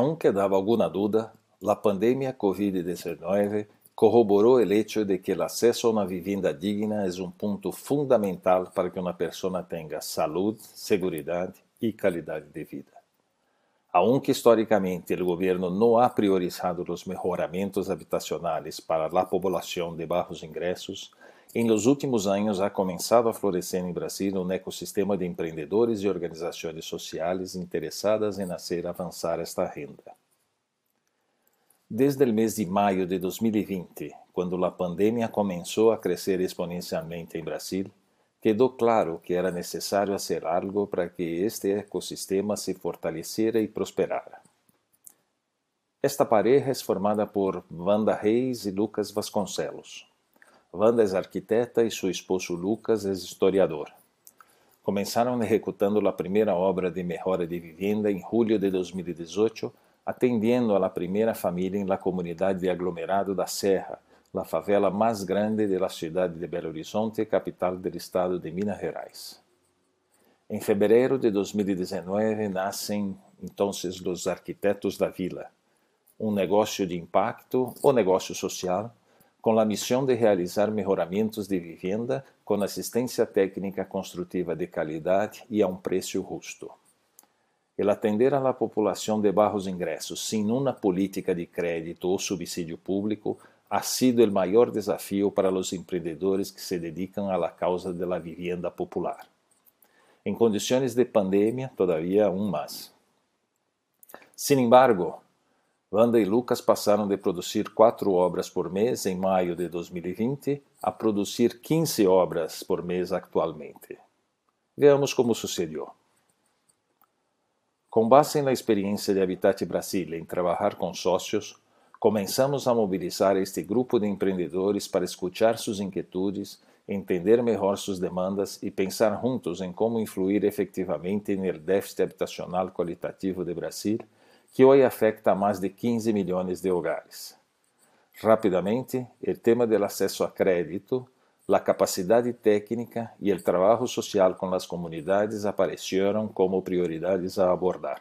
um que quedaba alguma dúvida, a pandemia COVID-19 corroborou o hecho de que o acesso a uma vivienda digna é um ponto fundamental para que uma pessoa tenha salud, segurança e qualidade de vida. Aunque históricamente o governo não ha priorizado os melhoramentos habitacionais para a população de baixos ingressos. Em los últimos anos, ha começado a florescer em Brasil um ecossistema de empreendedores e organizações sociais interessadas em fazer avançar esta renda. Desde o mês de maio de 2020, quando a pandemia começou a crescer exponencialmente em Brasil, quedou claro que era necessário fazer algo para que este ecossistema se fortalecera e prosperara. Esta pareja é formada por Wanda Reis e Lucas Vasconcelos. Wanda é arquiteta e seu esposo Lucas é historiador. Começaram executando a primeira obra de melhora de vivienda em julho de 2018, atendendo a primeira família em la comunidade de aglomerado da Serra, la favela mais grande da cidade de Belo Horizonte, capital do estado de Minas Gerais. Em fevereiro de 2019 nascem então os arquitetos da vila, um negócio de impacto ou negócio social com a missão de realizar melhoramentos de vivienda com assistência técnica construtiva de qualidade e a um preço justo. El atender a la população de bajos ingressos sem uma política de crédito ou subsídio público ha sido o maior desafio para os empreendedores que se dedicam à causa de la vivienda popular. Em condições de pandemia, todavia, um mais. Sin embargo, Wanda e Lucas passaram de produzir quatro obras por mês em maio de 2020 a produzir 15 obras por mês atualmente. Veamos como sucedeu. Com base na experiência de Habitat Brasil em trabalhar com sócios, começamos a mobilizar este grupo de empreendedores para escutar suas inquietudes, entender melhor suas demandas e pensar juntos em como influir efetivamente no déficit habitacional qualitativo de Brasil que hoje afeta a de 15 milhões de hogares. Rápidamente, o tema do acesso a crédito, a capacidade técnica e o trabalho social com as comunidades apareceram como prioridades a abordar.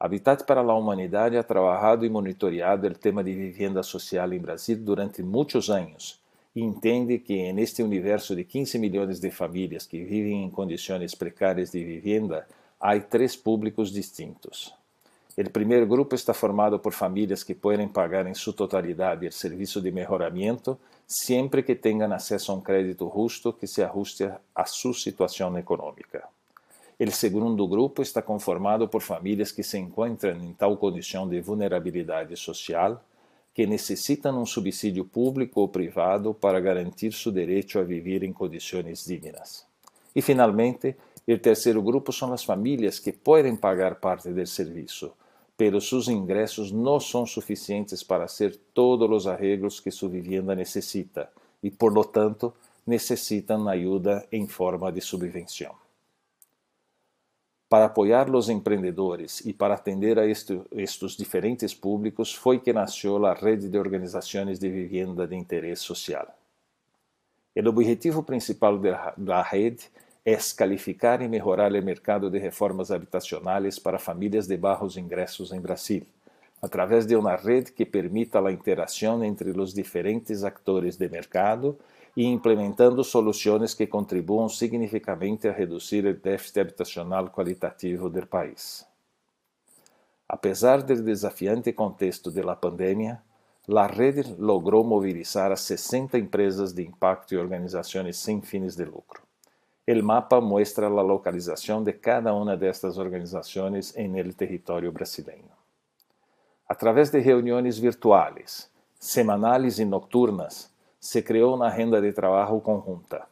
Habitat para a Humanidade ha trabalhado e monitoreado o tema de vivienda social em Brasil durante muitos anos e entende que, neste universo de 15 milhões de famílias que vivem em condições precárias de vivienda, há três públicos distintos: o primeiro grupo está formado por famílias que podem pagar em sua totalidade o serviço de melhoramento sempre que tenham acesso a um crédito justo que se ajuste a sua situação econômica. O segundo grupo está conformado por famílias que se encontram em tal condição de vulnerabilidade social que necessitam um subsídio público ou privado para garantir seu direito a viver em condições dignas. E, finalmente, o terceiro grupo são as famílias que podem pagar parte do serviço, pero sus ingressos não são suficientes para ser todos os arreglos que sua vivienda necessita e, por lo tanto necessitam ajuda em forma de subvenção. Para apoiar os empreendedores e para atender a estes diferentes públicos foi que nasceu a rede de organizações de vivienda de interesse social. O objetivo principal da rede é calificar e melhorar o mercado de reformas habitacionais para famílias de baixos ingressos em Brasil, através de uma rede que permita a interação entre os diferentes actores de mercado e implementando soluções que contribuam significativamente a reduzir o déficit habitacional qualitativo do país. Apesar do desafiante contexto da pandemia, a rede logrou movilizar as 60 empresas de impacto e organizações sem fins de lucro. O mapa mostra a localização de cada uma destas organizações em território brasileiro. Através de reuniões virtuais, semanais e nocturnas, se criou uma agenda de trabalho conjunta.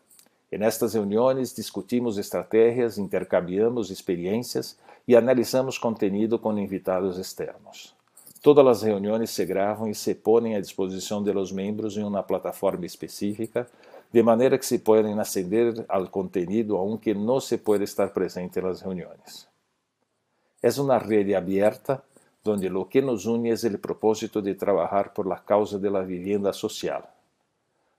Nestas reuniões discutimos estratégias, intercambiamos experiências e analisamos conteúdo com invitados externos. Todas as reuniões se gravam e se põem à disposição de los membros em uma plataforma específica de maneira que se pueden ascender al contenido aunque não se pode estar presente nas reuniões. É uma rede aberta, abierta donde lo que nos une é o propósito de trabalhar por la causa de la vivienda social.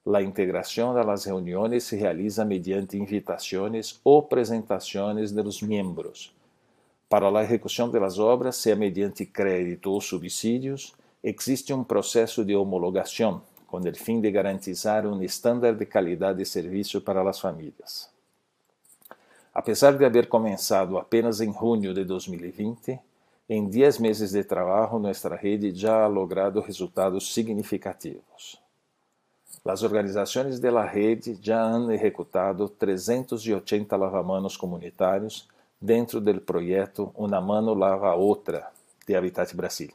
La integración das las reuniones se realiza mediante invitaciones ou presentaciones de los miembros. Para la ejecución das obras, sea mediante crédito ou subsídios existe un proceso de homologación com o fim de garantizar um estándar de qualidade de serviço para as famílias. A pesar de haver começado apenas em junho de 2020, em 10 meses de trabalho, nossa rede já ha logrado resultados significativos. As organizações da rede já han executado 380 lavamanos comunitários dentro do projeto Una mano lava a de Habitat Brasil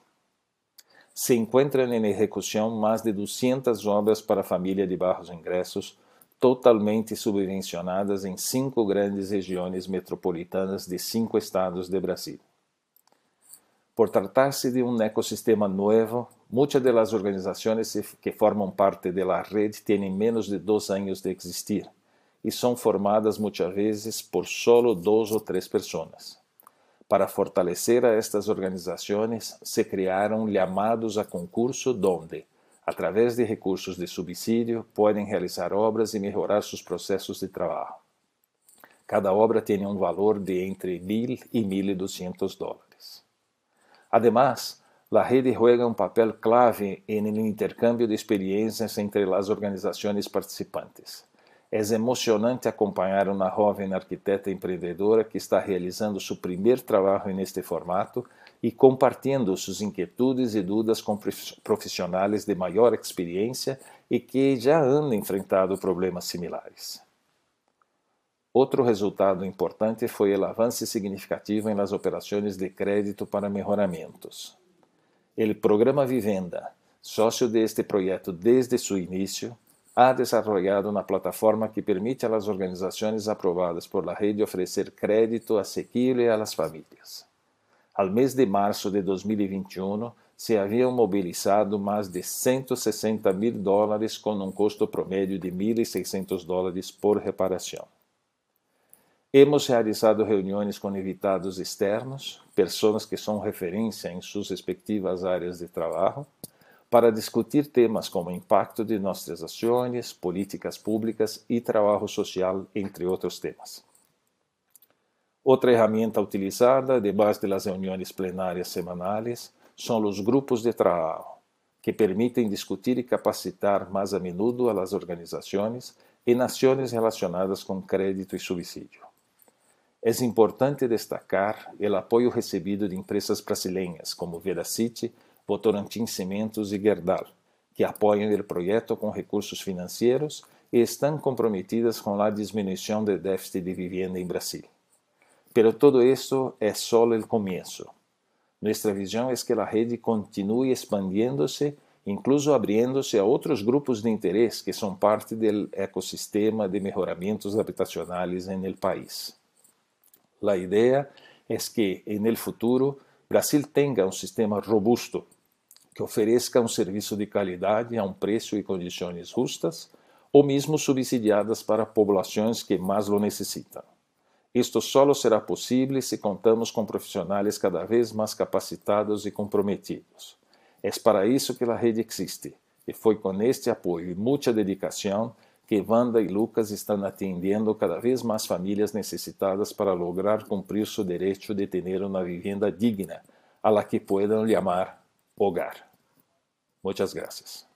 se encontram em execução mais de 200 obras para a família de baixos ingressos, totalmente subvencionadas em cinco grandes regiões metropolitanas de cinco estados de Brasil. Por tratar-se de um ecossistema novo, muitas das organizações que formam parte da rede têm menos de dois anos de existir e são formadas muitas vezes por solo dois ou três pessoas. Para fortalecer a estas organizações, se criaram chamados a concurso, donde, através de recursos de subsídio, podem realizar obras e melhorar seus processos de trabalho. Cada obra tem um valor de entre 1.000 e 1.200 dólares. Además, a rede juega um papel clave no intercâmbio de experiências entre as organizações participantes. É emocionante acompanhar uma jovem arquiteta empreendedora que está realizando seu primeiro trabalho neste formato e compartilhando suas inquietudes e dúvidas com profissionais de maior experiência e que já andam enfrentando problemas similares. Outro resultado importante foi o avanço significativo nas operações de crédito para melhoramentos. O programa Vivenda, sócio deste projeto desde seu início, ha desarrollado una plataforma que permite a las organizaciones aprobadas por la red ofrecer crédito asequible a las familias. Al mes de marzo de 2021 se haviam mobilizado mais de 160 mil dólares com um custo promédio de 1.600 dólares por reparação. Hemos realizado reuniões com invitados externos, pessoas que são referência em suas respectivas áreas de trabalho, para discutir temas como impacto de nossas ações, políticas públicas e trabalho social, entre outros temas. Outra ferramenta utilizada, debaixo das reuniões plenárias semanais, são os grupos de trabalho, que permitem discutir e capacitar mais a menudo as organizações e nações relacionadas com crédito e subsídio. É importante destacar o apoio recebido de empresas brasileiras como Veracity Votorantim Cimentos e Gerdau, que apoiam o projeto com recursos financeiros e estão comprometidas com a diminuição do déficit de vivienda em Brasil. Pero todo esto é só o começo. Nossa visão é que a rede continue expandindo-se, incluso abrindo-se a outros grupos de interesse que são parte do ecossistema de melhoramentos habitacionais em el país. A ideia é que, no el futuro, Brasil tenha um sistema robusto que ofereça um serviço de qualidade a um preço e condições justas, ou mesmo subsidiadas para populações que mais o necessitam. Isto só será possível se contamos com profissionais cada vez mais capacitados e comprometidos. É para isso que a rede existe, e foi com este apoio e muita dedicação que Wanda e Lucas estão atendendo cada vez mais famílias necessitadas para lograr cumprir seu direito de ter uma vivenda digna, a la que puedan chamar hogar. Muchas gracias.